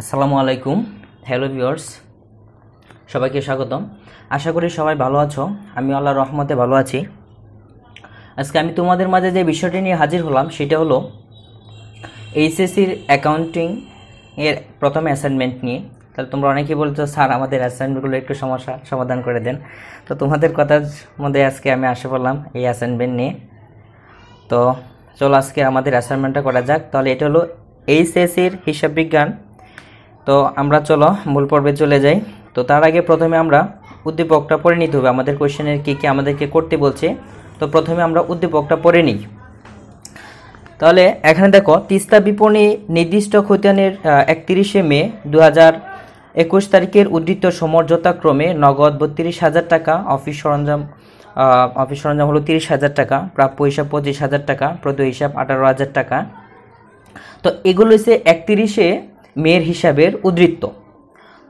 আসসালামু আলাইকুম hello viewers সবাইকে স্বাগতম আশা করি সবাই ভালো আছো আমি আল্লাহ রহমতে ভালো আছি আজকে আমি তোমাদের মাঝে যে বিষয়টি নিয়ে হাজির হলাম সেটা হলো এইচএসসির অ্যাকাউন্টিং এর প্রথম অ্যাসাইনমেন্ট নিয়ে তাহলে তোমরা অনেকেই বলছো স্যার আমাদের অ্যাসাইনমেন্টগুলো একটু সমস্যা সমাধান করে দেন তো তোমাদের কথার মধ্যে আজকে আমি আসে পড়লাম এই অ্যাসাইনমেন্ট নিয়ে তো চলো আজকে আমাদের অ্যাসাইনমেন্টটা করা যাক তাহলে এটা হলো এইচএসসির হিসাব বিজ্ঞান তো আমরা চলো মূল পর্বে চলে যাই তো তার আগে প্রথমে আমরা উদ্দীপকটা পড়ে নিতে হবে আমাদের কোয়েশ্চেনের কী কী আমাদেরকে করতে বলছে তো প্রথমে আমরা উদ্দীপকটা পড়ে নিই তাহলে এখানে দেখো তিস্তা বিপণী নির্দিষ্ট খতিয়ানের একত্রিশে মে দু হাজার একুশ তারিখের উদ্ধৃত সমর্যতাক্রমে নগদ বত্রিশ হাজার টাকা অফিস সরঞ্জাম অফিস সরঞ্জাম হলো তিরিশ হাজার টাকা প্রাপ্য হিসাব পঁচিশ হাজার টাকা প্রদেয় হিসাব আঠারো হাজার টাকা তো এগুলো হচ্ছে একত্রিশে মেয়ের হিসাবের উদ্বৃত্ত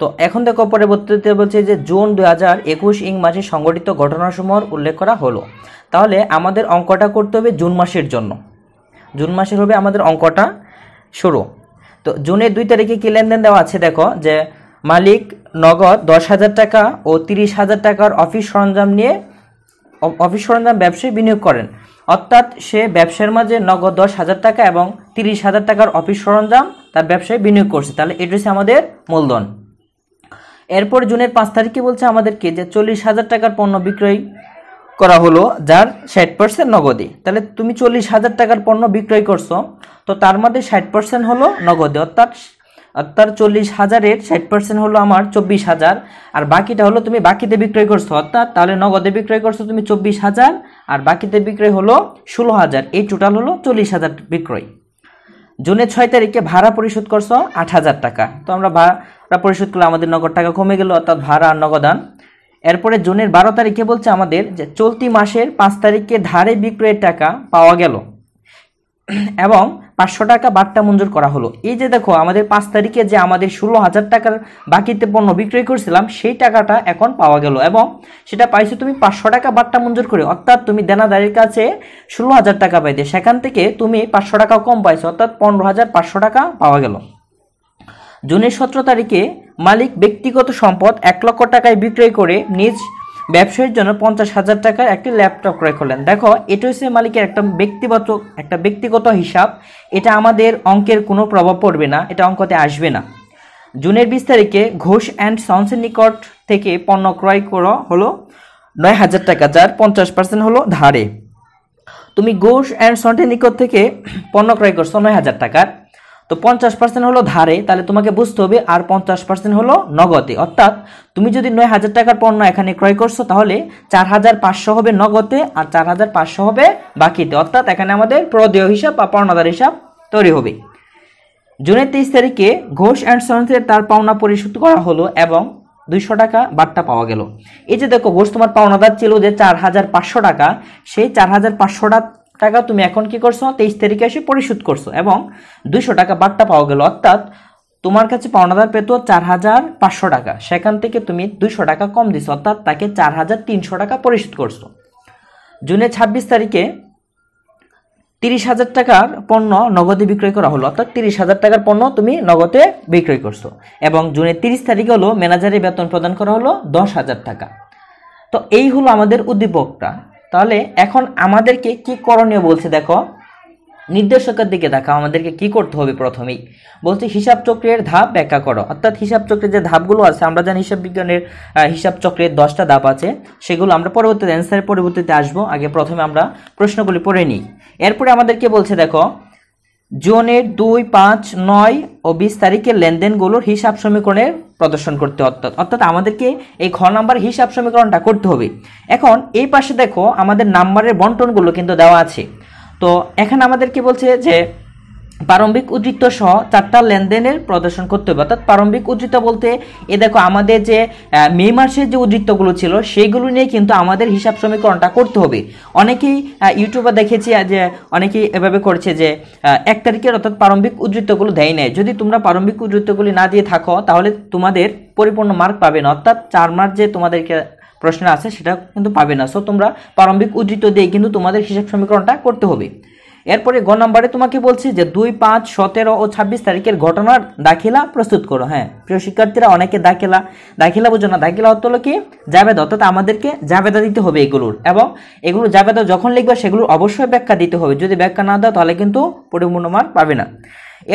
তো এখন দেখো পরবর্তীতে বলছে যে জুন দু হাজার একুশ ইং মাসে সংগঠিত ঘটনাসমূহর উল্লেখ করা হলো তাহলে আমাদের অঙ্কটা করতে হবে জুন মাসের জন্য জুন মাসের হবে আমাদের অঙ্কটা শুরু তো জুনের দুই তারিখে কী লেনদেন দেওয়া আছে দেখো যে মালিক নগদ দশ হাজার টাকা ও তিরিশ হাজার টাকার অফিস সরঞ্জাম নিয়ে অফিস সরঞ্জাম ব্যবসায় বিনিয়োগ করেন অর্থাৎ সে ব্যবসার মাঝে নগদ দশ হাজার টাকা এবং তিরিশ হাজার টাকার অফিস সরঞ্জাম তার ব্যবসায় বিনিয়োগ করছে তাহলে এটা হচ্ছে আমাদের মূলধন এরপর জুনের পাঁচ তারিখে বলছে আমাদেরকে যে চল্লিশ হাজার টাকার পণ্য বিক্রয় করা হলো যার ষাট পার্সেন্ট নগদে তাহলে তুমি চল্লিশ হাজার টাকার পণ্য বিক্রয় করছো তো তার মধ্যে ষাট পার্সেন্ট হলো নগদে অর্থাৎ অর্থাৎ চল্লিশ হাজারের ষাট পার্সেন্ট হলো আমার চব্বিশ হাজার আর বাকিটা হলো তুমি বাকিতে বিক্রয় করছো অর্থাৎ তাহলে নগদে বিক্রয় করছো তুমি চব্বিশ হাজার আর বাকিতে বিক্রয় হলো ষোলো হাজার এই টোটাল হলো চল্লিশ হাজার বিক্রয় জুনের ছয় তারিখে ভাড়া পরিশোধ করছো আট হাজার টাকা তো আমরা ভাড়া পরিশোধ করলে আমাদের নগদ টাকা কমে গেল অর্থাৎ ভাড়া আর নগদান এরপরে জুনের বারো তারিখে বলছে আমাদের যে চলতি মাসের পাঁচ তারিখে ধারে বিক্রয়ের টাকা পাওয়া গেল এবং পাঁচশো টাকা বাট্টা মঞ্জুর করা হলো এই যে দেখো আমাদের পাঁচ তারিখে যে আমাদের ষোলো হাজার টাকার বাকিতে পণ্য বিক্রয় করছিলাম সেই টাকাটা এখন পাওয়া গেল এবং সেটা পাইছো তুমি পাঁচশো টাকা বাট্টা মঞ্জুর করে অর্থাৎ তুমি দেনাদারের কাছে ষোলো হাজার টাকা পাইতে সেখান থেকে তুমি পাঁচশো টাকা কম পাইছো অর্থাৎ পনেরো হাজার পাঁচশো টাকা পাওয়া গেল জুনের সতেরো তারিখে মালিক ব্যক্তিগত সম্পদ এক লক্ষ টাকায় বিক্রয় করে নিজ ব্যবসায়ীর জন্য পঞ্চাশ হাজার টাকার একটি ল্যাপটপ ক্রয় করলেন দেখো এটা হচ্ছে মালিকের একটা ব্যক্তিগত একটা ব্যক্তিগত হিসাব এটা আমাদের অঙ্কের কোনো প্রভাব পড়বে না এটা অঙ্কতে আসবে না জুনের বিশ তারিখে ঘোষ অ্যান্ড সন্সের নিকট থেকে পণ্য ক্রয় করা হলো নয় হাজার টাকা যার পঞ্চাশ পার্সেন্ট হলো ধারে তুমি ঘোষ অ্যান্ড সন্টের নিকট থেকে পণ্য ক্রয় করছো নয় হাজার টাকার তো পঞ্চাশ পার্সেন্ট হলো ধারে তাহলে তোমাকে বুঝতে হবে আর পঞ্চাশ পার্সেন্ট হলো নগদে অর্থাৎ তুমি যদি নয় হাজার টাকার পণ্য এখানে ক্রয় করছো তাহলে চার হাজার পাঁচশো হবে নগদে আর চার হাজার পাঁচশো হবে বাকিতে অর্থাৎ এখানে আমাদের প্রদেয় হিসাব বা পাওনাদার হিসাব তৈরি হবে জুনের তেইশ তারিখে ঘোষ অ্যান্ড সন্সের তার পাওনা পরিশোধ করা হলো এবং দুইশো টাকা বার্তা পাওয়া গেল এই যে দেখো ঘোষ তোমার পাওনাদার ছিল যে চার হাজার পাঁচশো টাকা সেই চার হাজার পাঁচশোটা টাকা তুমি এখন কি করছো তেইশ তারিখে এসে পরিশোধ করছো এবং দুশো টাকা বার্তা পাওয়া গেল অর্থাৎ তোমার কাছে পাওনাদার পেত চার হাজার পাঁচশো টাকা সেখান থেকে তুমি দুশো টাকা কম দিছো অর্থাৎ তাকে চার হাজার তিনশো টাকা পরিশোধ করছো জুনের ছাব্বিশ তারিখে তিরিশ হাজার টাকার পণ্য নগদে বিক্রয় করা হলো অর্থাৎ তিরিশ হাজার টাকার পণ্য তুমি নগদে বিক্রয় করছো এবং জুনের তিরিশ তারিখে হলো ম্যানেজারের বেতন প্রদান করা হলো দশ হাজার টাকা তো এই হলো আমাদের উদ্দীপকটা তাহলে এখন আমাদেরকে কি করণীয় বলছে দেখো নির্দেশকের দিকে দেখো আমাদেরকে কি করতে হবে প্রথমেই বলছে হিসাব চক্রের ধাপ ব্যাখ্যা করো অর্থাৎ হিসাব চক্রের যে ধাপগুলো আছে আমরা জানি হিসাব বিজ্ঞানের হিসাব চক্রের দশটা ধাপ আছে সেগুলো আমরা পরবর্তীতে অ্যান্সারের পরবর্তীতে আসবো আগে প্রথমে আমরা প্রশ্নগুলি পড়ে নিই এরপরে আমাদেরকে বলছে দেখো জোনের দুই পাঁচ নয় ও বিশ তারিখের লেনদেনগুলোর হিসাব সমীকরণের প্রদর্শন করতে অর্থাৎ অর্থাৎ আমাদেরকে এই ঘর নাম্বার হিসাব সমীকরণটা করতে হবে এখন এই পাশে দেখো আমাদের নাম্বারের বন্টনগুলো কিন্তু দেওয়া আছে তো এখানে আমাদেরকে বলছে যে প্রারম্ভিক উদ্ধৃত সহ চারটা লেনদেনের প্রদর্শন করতে হবে অর্থাৎ প্রারম্ভিক উদ্ধৃত বলতে এ দেখো আমাদের যে মে মাসের যে উদ্ধৃতগুলো ছিল সেইগুলো নিয়ে কিন্তু আমাদের হিসাব সমীকরণটা করতে হবে অনেকেই ইউটিউবে দেখেছি যে অনেকেই এভাবে করছে যে এক তারিখের অর্থাৎ প্রারম্ভিক উদ্ধৃতগুলো দেয় নেয় যদি তোমরা প্রারম্ভিক উদ্ধৃতগুলি না দিয়ে থাকো তাহলে তোমাদের পরিপূর্ণ মার্ক পাবে না অর্থাৎ চার মার্ক যে তোমাদেরকে প্রশ্ন আছে সেটা কিন্তু পাবে না সো তোমরা প্রারম্ভিক উদ্ধৃত দিয়ে কিন্তু তোমাদের হিসাব সমীকরণটা করতে হবে এরপরে গ নম্বরে তোমাকে বলছি যে দুই পাঁচ সতেরো ও ছাব্বিশ তারিখের ঘটনার দাখিলা প্রস্তুত করো হ্যাঁ প্রিয় শিক্ষার্থীরা অনেকে দাখিলা দাখিলা বোঝো না দাখিলা হতো কি জাবেদ অর্থাৎ আমাদেরকে জাবেদা দিতে হবে এগুলোর এবং এগুলো জাবেদা যখন লিখবে সেগুলোর অবশ্যই ব্যাখ্যা দিতে হবে যদি ব্যাখ্যা না দাও তাহলে কিন্তু পরিপূর্ণ মান পাবে না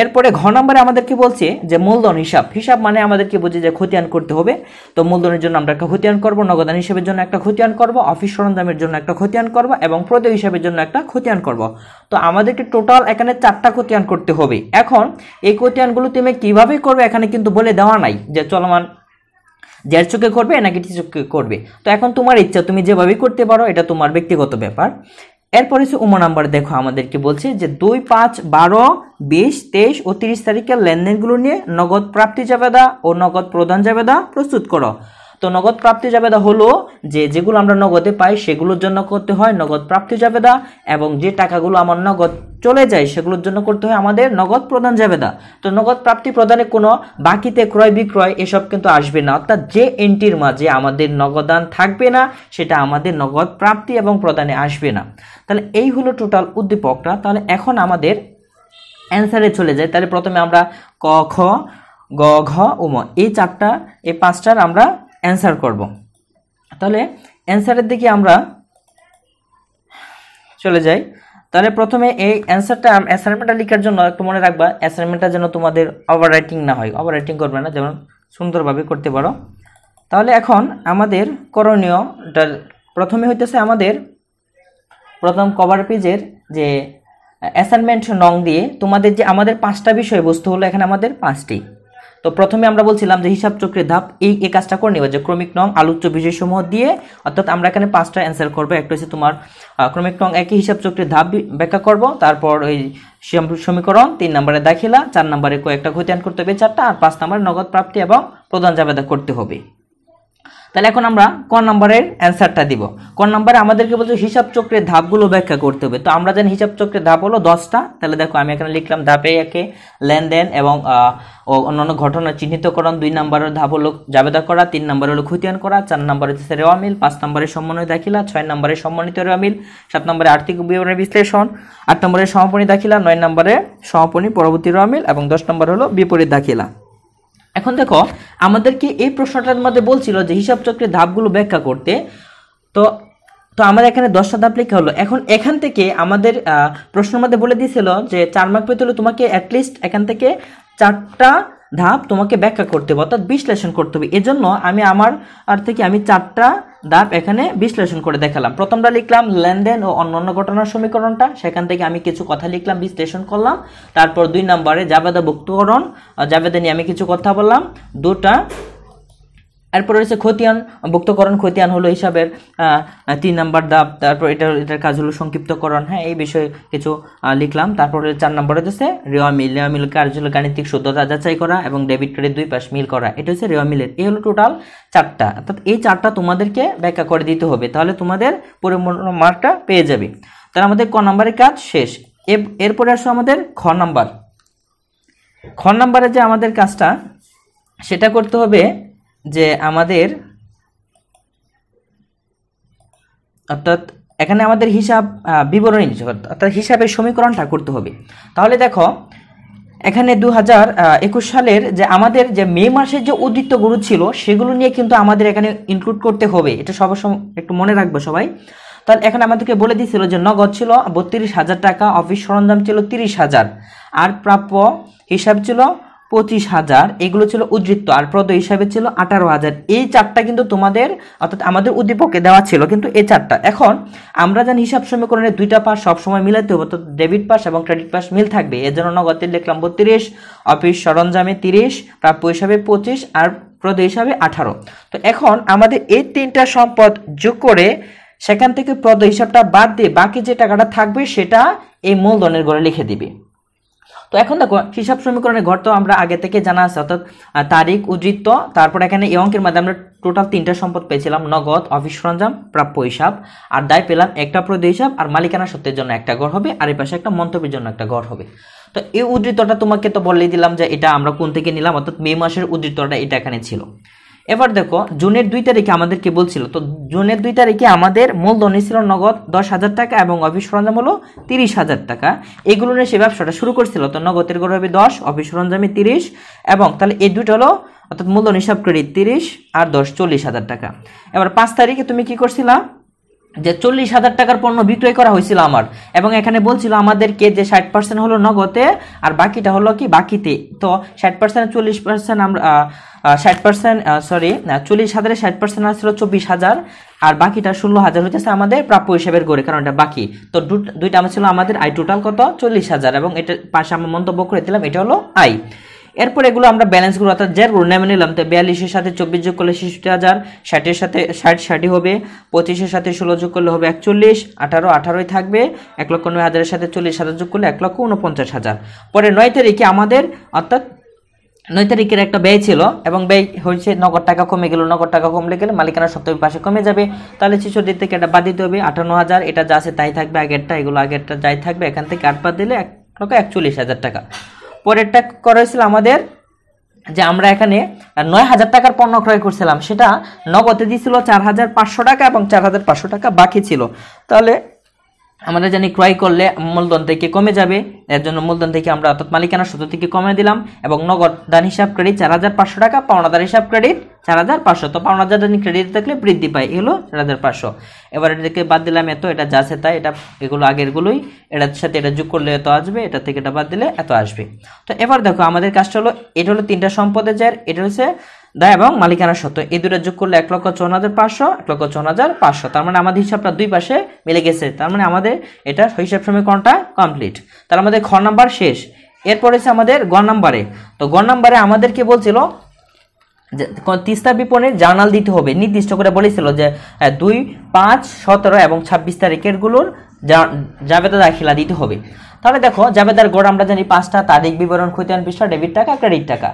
এরপরে ঘ নম্বরে আমাদের কি বলছে যে মূলধন হিসাব হিসাব মানে আমাদেরকে বুঝে যে খতিয়ান করতে হবে তো মূলধনের জন্য আমরা একটা খতিয়ান করবো নগদান হিসাবের জন্য একটা খতিয়ান করবো অফিস সরঞ্জামের জন্য একটা খতিয়ান করব এবং প্রদেয় হিসাবের জন্য একটা খতিয়ান করবো তো আমাদেরকে টোটাল এখানে চারটা খতিয়ান করতে হবে এখন এই খতিয়ানগুলো তুমি কিভাবে করবে এখানে কিন্তু বলে দেওয়া নাই যে চলমান যার চোখে করবে নাকি চোখে করবে তো এখন তোমার ইচ্ছা তুমি যেভাবেই করতে পারো এটা তোমার ব্যক্তিগত ব্যাপার এরপরে সে উম নাম্বার দেখো আমাদেরকে বলছে যে দুই পাঁচ বারো বিশ তেইশ ও তিরিশ তারিখের লেনদেনগুলো নিয়ে নগদ প্রাপ্তি দা ও নগদ প্রদান দা প্রস্তুত করো তো নগদ প্রাপ্তি জাবেদা হলো যে যেগুলো আমরা নগদে পাই সেগুলোর জন্য করতে হয় নগদ প্রাপ্তি জাবেদা এবং যে টাকাগুলো আমার নগদ চলে যায় সেগুলোর জন্য করতে হয় আমাদের নগদ প্রদান জাবেদা তো নগদ প্রাপ্তি প্রদানে কোনো বাকিতে ক্রয় বিক্রয় এসব কিন্তু আসবে না অর্থাৎ যে এন্ট্রির মাঝে আমাদের নগদান থাকবে না সেটা আমাদের নগদ প্রাপ্তি এবং প্রদানে আসবে না তাহলে এই হলো টোটাল উদ্দীপকটা তাহলে এখন আমাদের অ্যান্সারে চলে যায় তাহলে প্রথমে আমরা ক খ গ ঘ উম এই চারটা এই পাঁচটার আমরা অ্যান্সার করব তাহলে অ্যান্সারের দিকে আমরা চলে যাই তাহলে প্রথমে এই অ্যান্সারটা অ্যাসাইনমেন্টটা লেখার জন্য একটু মনে রাখবা অ্যাসাইনমেন্টটা যেন তোমাদের ওভার রাইটিং না হয় ওভার রাইটিং করবে না যেমন সুন্দরভাবে করতে পারো তাহলে এখন আমাদের করণীয়টা প্রথমে হইতেছে আমাদের প্রথম কভার পেজের যে অ্যাসাইনমেন্ট নং দিয়ে তোমাদের যে আমাদের পাঁচটা বিষয়বস্তু হলো এখানে আমাদের পাঁচটি তো প্রথমে আমরা বলছিলাম যে হিসাব চক্রের ধাপ এই এই কাজটা করে নেবে যে ক্রমিক নং আলোচ্য বিষয়সমূহ দিয়ে অর্থাৎ আমরা এখানে পাঁচটা অ্যান্সার করবো একটা হচ্ছে তোমার ক্রমিক নং একই হিসাব চক্রের ধাপ ব্যাখ্যা করব তারপর ওই সমীকরণ তিন নম্বরে দাখিলা চার নম্বরে কয়েকটা ক্ষতিয়ান করতে হবে চারটা আর পাঁচ নম্বরে নগদ প্রাপ্তি এবং প্রদান জাবেদা করতে হবে তাহলে এখন আমরা ক নম্বরের অ্যান্সারটা দিব ক নম্বরে আমাদেরকে বলছে হিসাব চক্রের ধাপগুলো ব্যাখ্যা করতে হবে তো আমরা জানি হিসাব চক্রের ধাপ হলো দশটা তাহলে দেখো আমি এখানে লিখলাম ধাপে একে লেনদেন এবং অন্যান্য ঘটনা চিহ্নিতকরণ দুই নম্বরের ধাপ হলো জাবেদা করা তিন নম্বর হলো খুতিয়ান করা চার নম্বরে হচ্ছে রেওয়া মিল পাঁচ নম্বরের সমন্বয় দাখিলা ছয় নম্বরে সমন্বিত রেওয়া মিল সাত নম্বরে আর্থিক বিবরণের বিশ্লেষণ আট নম্বরে সমাপনী দাখিলা নয় নম্বরে সমাপনী পরবর্তী রেওয়া মিল এবং দশ নম্বর হলো বিপরীত দাখিলা এখন দেখো আমাদেরকে এই প্রশ্নটার মধ্যে বলছিল যে হিসাব চক্রের ধাপগুলো ব্যাখ্যা করতে তো তো আমাদের এখানে দশটা ধাপ লেখা হলো এখন এখান থেকে আমাদের প্রশ্নের মধ্যে বলে দিয়েছিল যে চার মার্ক পেতে হলে তোমাকে অ্যাটলিস্ট এখান থেকে চারটা ধাপ তোমাকে ব্যাখ্যা করতে হবে অর্থাৎ বিশ্লেষণ করতে হবে এজন্য আমি আমার আর থেকে আমি চারটা ধাপ এখানে বিশ্লেষণ করে দেখালাম প্রথমটা লিখলাম লেনদেন ও অন্যান্য ঘটনার সমীকরণটা সেখান থেকে আমি কিছু কথা লিখলাম বিশ্লেষণ করলাম তারপর দুই নম্বরে জাবেদা ভুক্তকরণ জাবেদা নিয়ে আমি কিছু কথা বললাম দুটা এরপর রয়েছে খতিয়ান বক্তকরণ খতিয়ান হলো হিসাবের তিন নাম্বার দাব তারপর এটার এটার কাজ হলো সংক্ষিপ্তকরণ হ্যাঁ এই বিষয়ে কিছু লিখলাম তারপর চার নম্বরে হচ্ছে রেওয়া মিল রেওয়া মিল কাজ হলো গাণিতিক শুদ্ধতা যাচাই করা এবং ডেবিট কার্ডের দুই পাশ মিল করা এটা হচ্ছে রেওয়া মিলের এই হলো টোটাল চারটা অর্থাৎ এই চারটা তোমাদেরকে ব্যাখ্যা করে দিতে হবে তাহলে তোমাদের পুরো মার্কটা পেয়ে যাবে তাহলে আমাদের ক নম্বরের কাজ শেষ এরপরে আসো আমাদের খ নাম্বার খ নাম্বারে যে আমাদের কাজটা সেটা করতে হবে যে আমাদের অর্থাৎ এখানে আমাদের হিসাব বিবরণী অর্থাৎ হিসাবের সমীকরণটা করতে হবে তাহলে দেখো এখানে দু হাজার একুশ সালের যে আমাদের যে মে মাসের যে উদ্বৃত্ত গুরু ছিল সেগুলো নিয়ে কিন্তু আমাদের এখানে ইনক্লুড করতে হবে এটা সবার একটু মনে রাখবো সবাই তাহলে এখানে আমাদেরকে বলে দিয়েছিল যে নগদ ছিল বত্রিশ হাজার টাকা অফিস সরঞ্জাম ছিল তিরিশ হাজার আর প্রাপ্য হিসাব ছিল পঁচিশ হাজার এগুলো ছিল উদ্বৃত্ত আর প্রদ হিসাবে ছিল আঠারো হাজার এই চারটা কিন্তু তোমাদের অর্থাৎ আমাদের উদ্দীপকে দেওয়া ছিল কিন্তু এই চারটা এখন আমরা জানি হিসাব সমীকরণে দুইটা পাশ সবসময় মিলাতে হবে অর্থাৎ ডেবিট পাস এবং ক্রেডিট পাস মিল থাকবে এর জন্য নগদের লিখলাম বত্রিশ অফিস সরঞ্জামে তিরিশ প্রাপ্য হিসাবে পঁচিশ আর প্রদ হিসাবে আঠারো তো এখন আমাদের এই তিনটা সম্পদ যোগ করে সেখান থেকে প্রদ হিসাবটা বাদ দিয়ে বাকি যে টাকাটা থাকবে সেটা এই মূলধনের গড়ে লিখে দিবে তো এখন দেখো হিসাব সমীকরণের ঘর তো আমরা আগে থেকে জানা আছে অর্থাৎ তারিখ উদৃত্ত তারপর এখানে এই অঙ্কের মাধ্যমে আমরা টোটাল তিনটা সম্পদ পেয়েছিলাম নগদ অফিস সরঞ্জাম প্রাপ্য হিসাব আর দায় পেলাম একটা প্রদ হিসাব আর মালিকানা সত্যের জন্য একটা ঘর হবে আর এই পাশে একটা মন্তব্যের জন্য একটা ঘর হবে তো এই উদৃত্তটা তোমাকে তো বলেই দিলাম যে এটা আমরা কোন থেকে নিলাম অর্থাৎ মে মাসের উদৃত্তটা এটা এখানে ছিল এবার দেখো জুনের দুই তারিখে আমাদেরকে বলছিল তো জুনের দুই তারিখে আমাদের মূলধনী ছিল নগদ দশ হাজার টাকা এবং অফিস সরঞ্জাম হলো তিরিশ হাজার টাকা এগুলো নিয়ে সে ব্যবসাটা শুরু করছিল তো নগদের গড়ে হবে দশ অফিস সরঞ্জামে তিরিশ এবং তাহলে এই দুটো হলো অর্থাৎ মূলধনী হিসাব ক্রেডিট তিরিশ আর দশ চল্লিশ হাজার টাকা এবার পাঁচ তারিখে তুমি কি করছিলা যে চল্লিশ হাজার টাকার পণ্য বিক্রয় করা হয়েছিল আমার এবং এখানে বলছিল আমাদেরকে যে ষাট পার্সেন্ট হলো নগদে আর বাকিটা হলো কি বাকিতে তো ষাট পার্সেন্ট চল্লিশ পার্সেন্ট আমরা ষাট পার্সেন্ট সরি চল্লিশ হাজারে ষাট পার্সেন্ট আসছিল চব্বিশ হাজার আর বাকিটা ষোলো হাজার হচ্ছে আমাদের প্রাপ্য হিসেবের গড়ে কারণ এটা বাকি তো দুইটা আমার ছিল আমাদের আই টোটাল কত চল্লিশ হাজার এবং এটা পাশে আমরা মন্তব্য করে দিলাম এটা হলো আয় এরপর এগুলো আমরা ব্যালেন্স করবো অর্থাৎ যার গুণ নিলাম তো বিয়াল্লিশের সাথে চব্বিশ যোগ করলে শিশুটি হাজার ষাটের সাথে ষাট ষাটই হবে পঁচিশের সাথে ষোলো যোগ করলে হবে একচল্লিশ আঠারো আঠারোই থাকবে এক লক্ষ নয় হাজারের সাথে চল্লিশ হাজার যোগ করলে এক লক্ষ উনপঞ্চাশ হাজার পরে নয় তারিখে আমাদের অর্থাৎ নয় তারিখের একটা ব্যয় ছিল এবং ব্যয় হয়েছে নগদ টাকা কমে গেল নগদ টাকা কমলে গেলে মালিকানা সপ্তাহের পাশে কমে যাবে তাহলে ছেষট্টি থেকে এটা বাদ দিতে হবে আটান্ন হাজার এটা যা আছে তাই থাকবে আগেরটা এগুলো আগেরটা যাই থাকবে এখান থেকে আট বাদ দিলে এক লক্ষ একচল্লিশ হাজার টাকা পরেরটা করা হয়েছিল আমাদের যে আমরা এখানে নয় হাজার টাকার পণ্য ক্রয় করছিলাম সেটা নগদে দিয়েছিল চার হাজার পাঁচশো টাকা এবং চার হাজার পাঁচশো টাকা বাকি ছিল তাহলে আমাদের জানি ক্রয় করলে মূলধন থেকে কমে যাবে এর জন্য মূলধন থেকে আমরা অর্থাৎ মালিকানা সূত্র থেকে কমে দিলাম এবং নগদ দান হিসাব ক্রেডিট চার হাজার পাঁচশো টাকা পাওনাদার হিসাব ক্রেডিট চার হাজার পাঁচশো তো পাওনাদার দানি ক্রেডিট থাকলে বৃদ্ধি পায় এগুলো চার হাজার পাঁচশো এবার এটাকে বাদ দিলাম এত এটা যা আছে তাই এটা এগুলো আগেরগুলোই এটার সাথে এটা যোগ করলে এত আসবে এটা থেকে এটা বাদ দিলে এত আসবে তো এবার দেখো আমাদের কাজটা হলো এটা হলো তিনটা সম্পদের যার এটা হচ্ছে দায় এবং মালিকানা সত্ত্ব এই দুটো যোগ করলে এক লক্ষ চৌন হাজার পাঁচশো এক লক্ষ চৌন হাজার পাঁচশো তার মানে আমাদের হিসাবটা দুই পাশে মিলে গেছে তার মানে আমাদের এটা হিসাব সমীকরণটা কমপ্লিট তার আমাদের খ নাম্বার শেষ এরপর হচ্ছে আমাদের গ নাম্বারে তো গ নাম্বারে আমাদেরকে বলছিল তিস্তা বিপণের জার্নাল দিতে হবে নির্দিষ্ট করে বলেছিল যে দুই পাঁচ সতেরো এবং ছাব্বিশ তারিখেরগুলোর জাবেদা দাখিলা দিতে হবে তাহলে দেখো জাবেদার গড় আমরা জানি পাঁচটা তারিখ বিবরণ ক্ষতিয়ান পৃষ্ঠা ডেবিট টাকা ক্রেডিট টাকা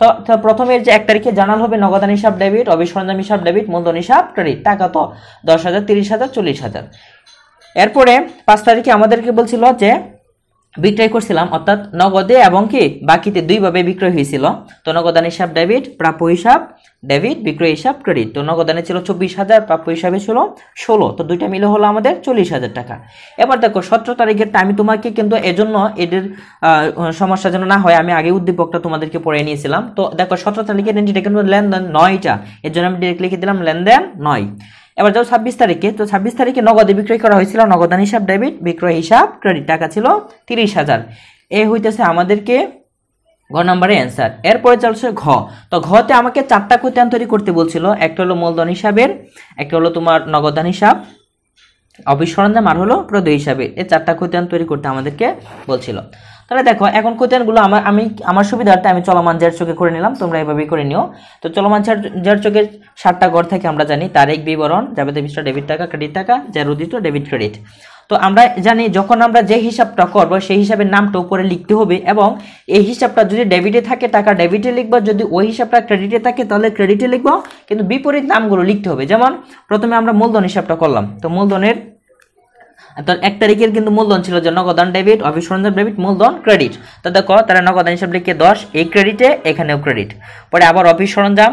তো প্রথমের যে এক তারিখে জানাল হবে নগদান হিসাব ডেবিট অবিসরঞ্জাম হিসাব ডেবিট মূলধন হিসাব ক্রেডিট টাকা তো দশ হাজার তিরিশ হাজার চল্লিশ হাজার এরপরে পাঁচ তারিখে আমাদেরকে বলছিল যে বিক্রয় করছিলাম অর্থাৎ নগদে এবং কি বাকিতে দুইভাবে বিক্রয় হয়েছিল তো নগদান হিসাব ডেবিট প্রাপ্য হিসাব ডেবিট বিক্রয় হিসাব ক্রেডিট তো নগদানে ছিল চব্বিশ হাজার প্রাপ্য হিসাবে ছিল ষোলো তো দুইটা মিলে হলো আমাদের চল্লিশ হাজার টাকা এবার দেখো সতেরো তারিখের আমি তোমাকে কিন্তু এজন্য এদের সমস্যা যেন না হয় আমি আগে উদ্দীপকটা তোমাদেরকে পড়ে নিয়েছিলাম তো দেখো সতেরো তারিখের এন্ট্রিটা কিন্তু লেনদেন নয়টা এর জন্য আমি ডিরেক্ট লিখে দিলাম লেনদেন নয় এবার যাও ছাব্বিশ তারিখে তো ছাব্বিশ তারিখে নগদে বিক্রয় করা হয়েছিল নগদান হিসাব ডেবিট বিক্রয় হিসাব ক্রেডিট টাকা ছিল তিরিশ হাজার এ হইতেছে আমাদেরকে ঘ নম্বরে অ্যান্সার এরপরে চলছে ঘ তো ঘতে আমাকে চারটা ক্ষতিয়ান তৈরি করতে বলছিল একটা হলো মূলধন হিসাবের একটা হলো তোমার নগদান হিসাব অফিস সরঞ্জাম আর হলো প্রদেয় হিসাবে এই চারটা ক্ষতিয়ান তৈরি করতে আমাদেরকে বলছিল তাহলে দেখো এখন ক্ষতিয়ানগুলো আমার আমি আমার সুবিধার্থে আমি চলমান জের চোখে করে নিলাম তোমরা এভাবেই করে নিও তো চলমান জের চোখে সাতটা ঘর থেকে আমরা জানি তারিখ বিবরণ যাবতীয় মিস্টার ডেবিট টাকা ক্রেডিট টাকা জের উদিত ডেবিট ক্রেডিট তো আমরা জানি যখন আমরা যে হিসাবটা করবো সেই হিসাবের নামটা উপরে লিখতে হবে এবং এই হিসাবটা যদি ডেবিটে থাকে টাকা ডেবিটে লিখবো যদি ওই হিসাবটা ক্রেডিটে থাকে তাহলে ক্রেডিটে লিখবো কিন্তু বিপরীত নামগুলো লিখতে হবে যেমন প্রথমে আমরা মূলধন হিসাবটা করলাম তো মূলধনের তো এক তারিখের কিন্তু মূলধন ছিল যে নগদান ডেবিট অফিস সরঞ্জাম ডেবিট মূলধন ক্রেডিট তো দেখো তারা নগদান হিসাব লিখে দশ এই ক্রেডিটে এখানেও ক্রেডিট পরে আবার অফিস সরঞ্জাম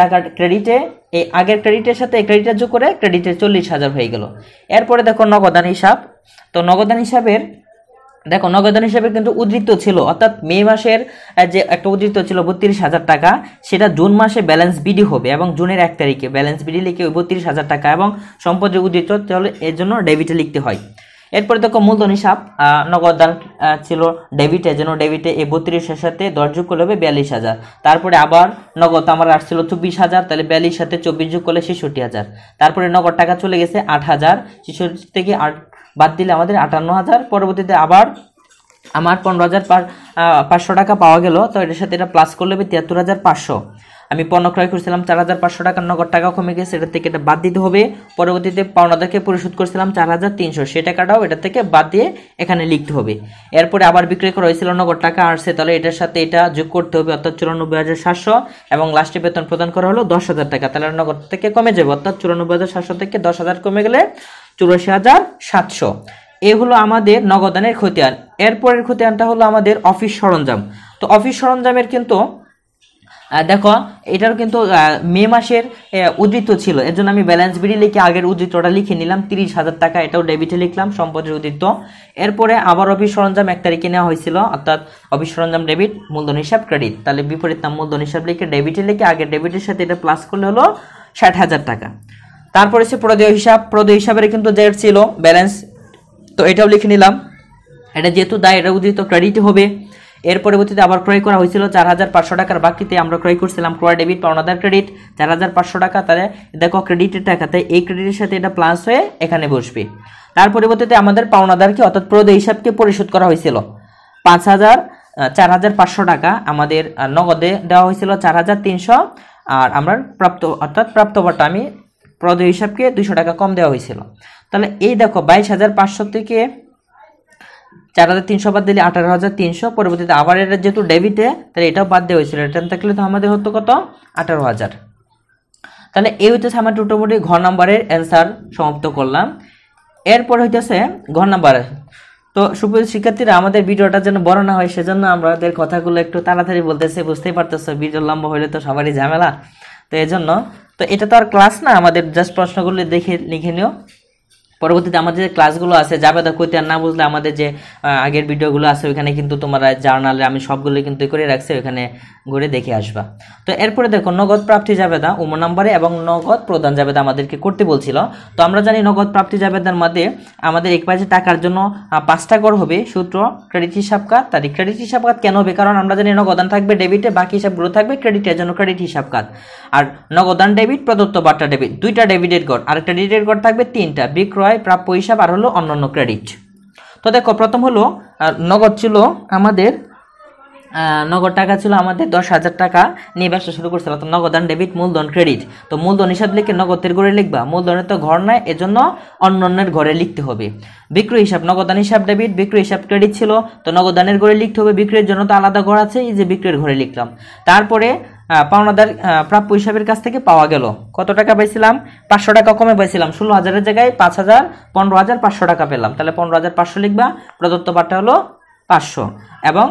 টাকার ক্রেডিটে এই আগের ক্রেডিটের সাথে ক্রেডিটটা যোগ করে ক্রেডিটে চল্লিশ হাজার হয়ে গেল এরপরে দেখো নগদান হিসাব তো নগদান হিসাবের দেখো নগদান হিসাবে কিন্তু উদ্ধৃত ছিল অর্থাৎ মে মাসের যে একটা উদ্ধৃত ছিল বত্রিশ হাজার টাকা সেটা জুন মাসে ব্যালেন্স বিডি হবে এবং জুনের এক তারিখে ব্যালেন্স বিডি লিখে ওই বত্রিশ হাজার টাকা এবং সম্পদের উদ্ধৃত তাহলে এর জন্য ডেবিটে লিখতে হয় এরপরে দেখো মূলধন হিসাব নগদ দান ছিল ডেবিটে যেন ডেবিটে এই বত্রিশের সাথে দশ যোগ করলে হবে বিয়াল্লিশ হাজার তারপরে আবার নগদ আমার আসছিল চব্বিশ হাজার তাহলে বিয়াল্লিশ সাথে চব্বিশ যোগ করলে ছেষট্টি হাজার তারপরে নগদ টাকা চলে গেছে আট হাজার ছেষট্টি থেকে আট বাদ দিলে আমাদের আটান্ন হাজার পরবর্তীতে আবার আমার পনেরো হাজার পাঁচশো টাকা পাওয়া গেল তো এটার সাথে এটা প্লাস করলে হবে তিয়াত্তর হাজার পাঁচশো আমি পণ্য ক্রয় করেছিলাম চার হাজার পাঁচশো টাকার নগদ টাকা কমে গেছে এটা থেকে এটা বাদ দিতে হবে পরবর্তীতে পাওনাদারকে পরিশোধ করেছিলাম চার হাজার তিনশো সে টাকাটাও এটা থেকে বাদ দিয়ে এখানে লিখতে হবে এরপরে আবার বিক্রয় করা হয়েছিল নগদ টাকা আসছে তাহলে এটার সাথে এটা যোগ করতে হবে অর্থাৎ চুরানব্বই হাজার সাতশো এবং লাস্টে বেতন প্রদান করা হলো দশ হাজার টাকা তাহলে নগদ থেকে কমে যাবে অর্থাৎ চুরানব্বই হাজার সাতশো থেকে দশ হাজার কমে গেলে চুরাশি হাজার সাতশো এ হলো আমাদের নগদানের খতিয়ান এরপরের খতিয়ানটা হলো আমাদের অফিস সরঞ্জাম তো অফিস সরঞ্জামের কিন্তু দেখো এটার কিন্তু মে মাসের উদ্বৃত্ত ছিল এর জন্য আমি ব্যালেন্স বিডি লিখে আগের উদ্বৃত্তটা লিখে নিলাম তিরিশ হাজার টাকা এটাও ডেবিটে লিখলাম সম্পদের উদ্বৃত্ত এরপরে আবার অফিস সরঞ্জাম এক তারিখে নেওয়া হয়েছিল অর্থাৎ অফিস সরঞ্জাম ডেবিট মূলধন হিসাব ক্রেডিট তাহলে বিপরীত নাম মূলধন হিসাব লিখে ডেবিটে লিখে আগের ডেবিটের সাথে এটা প্লাস করলে হলো ষাট হাজার টাকা তারপরে সে প্রদেয় হিসাব প্রদেয় হিসাবের কিন্তু জেড ছিল ব্যালেন্স তো এটাও লিখে নিলাম এটা যেহেতু দায় এটা উদ্বৃত্ত ক্রেডিট হবে এর পরবর্তীতে আবার ক্রয় করা হয়েছিল চার হাজার পাঁচশো টাকার বাকিতে আমরা ক্রয় করছিলাম ক্রয় ডেবিট পাওনাদার ক্রেডিট চার হাজার পাঁচশো টাকা তাহলে দেখো ক্রেডিটের টাকাতে এই ক্রেডিটের সাথে এটা প্লাস হয়ে এখানে বসবে তার পরিবর্তে আমাদের পাওনাদারকে অর্থাৎ প্রদে হিসাবকে পরিশোধ করা হয়েছিল পাঁচ হাজার চার হাজার পাঁচশো টাকা আমাদের নগদে দেওয়া হয়েছিল চার হাজার তিনশো আর আমরা প্রাপ্ত অর্থাৎ প্রাপ্তবরটা আমি প্রদে হিসাবকে দুশো টাকা কম দেওয়া হয়েছিল তাহলে এই দেখো বাইশ হাজার পাঁচশো থেকে চার হাজার তিনশো বাদ দিলে আঠারো হাজার তিনশো পরবর্তীতে আবার এটা যেহেতু ডেবিটে তাহলে এটাও বাদ দেওয়া হয়েছিল রিটার্ন থাকলে তো আমাদের হতো কত আঠারো হাজার তাহলে এই হচ্ছে আমার মোটামুটি ঘর নাম্বারের অ্যান্সার সমাপ্ত করলাম এরপর হইতেছে ঘর নাম্বার তো সুপ্রিয় শিক্ষার্থীরা আমাদের ভিডিওটা যেন বড় না হয় সেজন্য আমাদের কথাগুলো একটু তাড়াতাড়ি বলতেছে বুঝতেই পারতেছো ভিডিও লম্বা হইলে তো সবারই ঝামেলা তো এই জন্য তো এটা তো আর ক্লাস না আমাদের জাস্ট প্রশ্নগুলো দেখে লিখে নিও পরবর্তীতে আমাদের যে ক্লাসগুলো আছে যাবে দেখো আর না বুঝলে আমাদের যে আগের ভিডিওগুলো আছে ওইখানে কিন্তু তোমরা জার্নালে আমি সবগুলো কিন্তু করে রাখছি ওইখানে ঘুরে দেখে আসবা তো এরপরে দেখো নগদ প্রাপ্তি যাবেদা উম নম্বরে এবং নগদ প্রদান যাবেদা আমাদেরকে করতে বলছিল তো আমরা জানি নগদ প্রাপ্তি যাবেদার মধ্যে আমাদের এক পাশে টাকার জন্য পাঁচটা কর হবে সূত্র ক্রেডিট হিসাব কাজ তারিখ ক্রেডিট হিসাব কাজ কেন হবে কারণ আমরা জানি নগদান থাকবে ডেবিটে বাকি হিসাবগুলো থাকবে ক্রেডিটের জন্য ক্রেডিট হিসাব কাজ আর নগদান ডেবিট প্রদত্ত বার্তা ডেবিট দুইটা ডেবিটের গড় আর ক্রেডিটের গড় থাকবে তিনটা বিক্রয় হয় প্রাপ্য হিসাব আর হলো অন্যান্য ক্রেডিট তো দেখো প্রথম হলো নগদ ছিল আমাদের নগদ টাকা ছিল আমাদের দশ হাজার টাকা নিয়ে ব্যবসা শুরু করছিল অর্থাৎ নগদান ডেবিট মূলধন ক্রেডিট তো মূলধন হিসাব লিখে নগদের ঘরে লিখবা মূলধনের তো ঘর নাই এজন্য অন্যের ঘরে লিখতে হবে বিক্রয় হিসাব নগদান হিসাব ডেবিট বিক্রয় হিসাব ক্রেডিট ছিল তো নগদানের ঘরে লিখতে হবে বিক্রয়ের জন্য তো আলাদা ঘর আছে এই যে বিক্রয়ের ঘরে লিখলাম তারপরে পাওনাদার প্রাপ্য হিসাবের কাছ থেকে পাওয়া গেল কত টাকা পাইছিলাম পাঁচশো টাকা কমে পাইছিলাম ষোলো হাজারের জায়গায় পাঁচ হাজার পনেরো হাজার পাঁচশো টাকা পেলাম তাহলে পনেরো হাজার পাঁচশো লিখবা প্রদত্ত পাঠটা হলো পাঁচশো এবং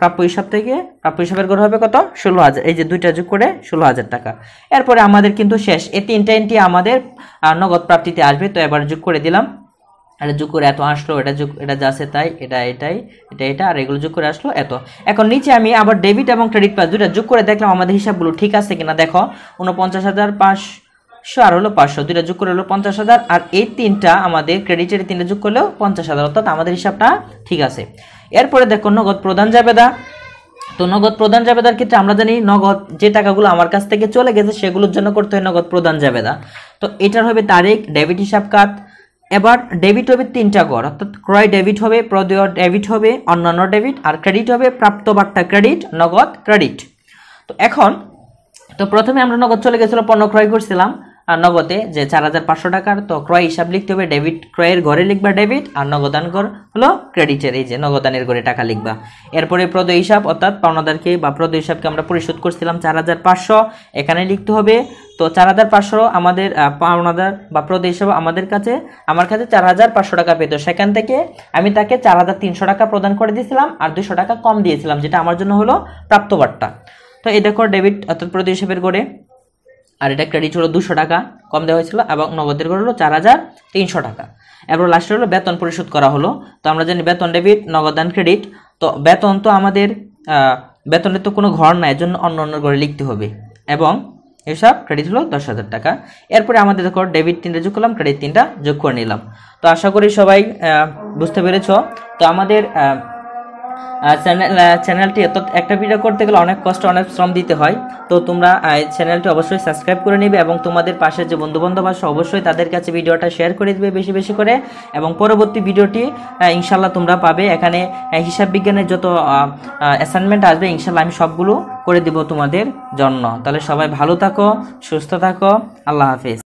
প্রাপ্য হিসাব থেকে প্রাপ্য হিসাবের গড় হবে কত ষোলো হাজার এই যে দুইটা যোগ করে ষোলো হাজার টাকা এরপরে আমাদের কিন্তু শেষ এই তিনটা এন্ট্রি আমাদের নগদ প্রাপ্তিতে আসবে তো এবার যোগ করে দিলাম এটা যোগ করে এত আসলো এটা যোগ এটা যাচ্ছে তাই এটা এটাই এটা এটা আর এগুলো যোগ করে আসলো এত এখন নিচে আমি আবার ডেবিট এবং ক্রেডিট পাস দুইটা যোগ করে দেখলাম আমাদের হিসাবগুলো ঠিক আছে কিনা দেখো উনপঞ্চাশ হাজার পাঁচশো আর হলো পাঁচশো দুইটা যোগ করে হলো পঞ্চাশ হাজার আর এই তিনটা আমাদের ক্রেডিটের তিনটা যোগ করলেও পঞ্চাশ হাজার অর্থাৎ আমাদের হিসাবটা ঠিক আছে এরপরে দেখো নগদ প্রধান জাবেদা তো নগদ প্রদান জাবেদার ক্ষেত্রে আমরা জানি নগদ যে টাকাগুলো আমার কাছ থেকে চলে গেছে সেগুলোর জন্য করতে হয় নগদ প্রদান জাবেদা তো এটার হবে তারিখ ডেবিট হিসাব কাত এবার ডেবিট হবে তিনটা গড় অর্থাৎ ক্রয় ডেবিট হবে প্রদেয় ডেবিট হবে অন্যান্য ডেবিট আর ক্রেডিট হবে প্রাপ্ত বার্তা ক্রেডিট নগদ ক্রেডিট তো এখন তো প্রথমে আমরা নগদ চলে গেছিলো পণ্য ক্রয় করছিলাম নগদে যে চার হাজার পাঁচশো টাকার তো ক্রয় হিসাব লিখতে হবে ডেবিট ক্রয়ের ঘরে লিখবা ডেবিট আর নগদান ঘর হলো ক্রেডিটের এই যে নগদানের ঘরে টাকা লিখবা এরপরে প্রদ হিসাব অর্থাৎ পাওনাদারকে বা প্রদ হিসাবকে আমরা পরিশোধ করছিলাম চার হাজার পাঁচশো এখানে লিখতে হবে তো চার হাজার পাঁচশো আমাদের পাওনাদার বা প্রদ হিসাব আমাদের কাছে আমার কাছে চার হাজার পাঁচশো টাকা পেত সেখান থেকে আমি তাকে চার হাজার তিনশো টাকা প্রদান করে দিয়েছিলাম আর দুশো টাকা কম দিয়েছিলাম যেটা আমার জন্য হলো প্রাপ্তবার্তা তো এই দেখো ডেবিট অর্থাৎ প্রদ হিসাবের গড়ে আর এটা ক্রেডিট হলো দুশো টাকা কম দেওয়া হয়েছিল এবং নগদের করে হলো চার হাজার তিনশো টাকা এরপর লাস্টে হলো বেতন পরিশোধ করা হলো তো আমরা জানি বেতন ডেবিট নগদান ক্রেডিট তো বেতন তো আমাদের বেতনের তো কোনো ঘর নাই জন্য অন্য অন্য ঘরে লিখতে হবে এবং এসব ক্রেডিট হলো দশ হাজার টাকা এরপরে আমাদের দেখো ডেবিট তিনটা যোগ করলাম ক্রেডিট তিনটা যোগ করে নিলাম তো আশা করি সবাই বুঝতে পেরেছ তো আমাদের চ্যানেল চ্যানেলটি এত একটা ভিডিও করতে গেলে অনেক কষ্ট অনেক শ্রম দিতে হয় তো তোমরা চ্যানেলটি অবশ্যই সাবস্ক্রাইব করে নেবে এবং তোমাদের পাশে যে বন্ধুবান্ধব আছে অবশ্যই তাদের কাছে ভিডিওটা শেয়ার করে দেবে বেশি বেশি করে এবং পরবর্তী ভিডিওটি ইনশাল্লাহ তোমরা পাবে এখানে হিসাব বিজ্ঞানের যত অ্যাসাইনমেন্ট আসবে ইনশাল্লাহ আমি সবগুলো করে দেব তোমাদের জন্য তাহলে সবাই ভালো থাকো সুস্থ থাকো আল্লাহ হাফিজ